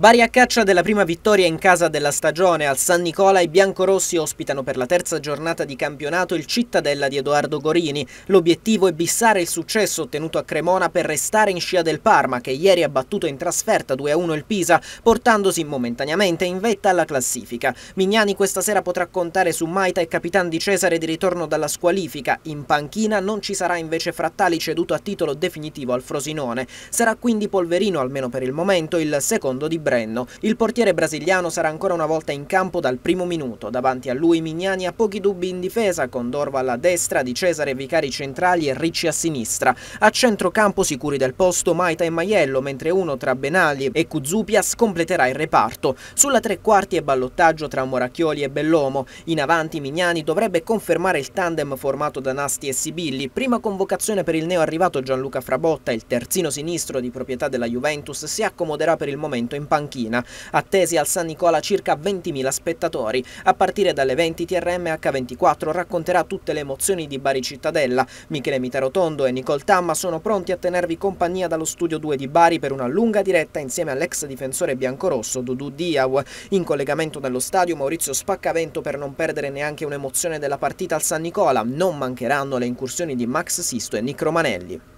Bari a caccia della prima vittoria in casa della stagione, al San Nicola i biancorossi ospitano per la terza giornata di campionato il Cittadella di Edoardo Gorini. L'obiettivo è bissare il successo ottenuto a Cremona per restare in scia del Parma, che ieri ha battuto in trasferta 2-1 il Pisa, portandosi momentaneamente in vetta alla classifica. Mignani questa sera potrà contare su Maita e Capitan di Cesare di ritorno dalla squalifica. In panchina non ci sarà invece Frattali ceduto a titolo definitivo al Frosinone. Sarà quindi Polverino, almeno per il momento, il secondo di Bari. Brenno. Il portiere brasiliano sarà ancora una volta in campo dal primo minuto. Davanti a lui Mignani ha pochi dubbi in difesa, con Dorva alla destra, Di Cesare Vicari centrali e Ricci a sinistra. A centrocampo sicuri del posto Maita e Maiello, mentre uno tra Benali e Cuzupias completerà il reparto. Sulla tre quarti è ballottaggio tra Moracchioli e Bellomo. In avanti Mignani dovrebbe confermare il tandem formato da Nasti e Sibilli, prima convocazione per il neo arrivato Gianluca Frabotta, il terzino sinistro di proprietà della Juventus, si accomoderà per il momento in panchina, attesi al San Nicola circa 20.000 spettatori. A partire dalle 20 TRM H24 racconterà tutte le emozioni di Bari Cittadella. Michele Mitarotondo e Nicol Tamma sono pronti a tenervi compagnia dallo studio 2 di Bari per una lunga diretta insieme all'ex difensore biancorosso Dudu Diaw. In collegamento dallo stadio Maurizio Spaccavento per non perdere neanche un'emozione della partita al San Nicola. Non mancheranno le incursioni di Max Sisto e Nic Romanelli.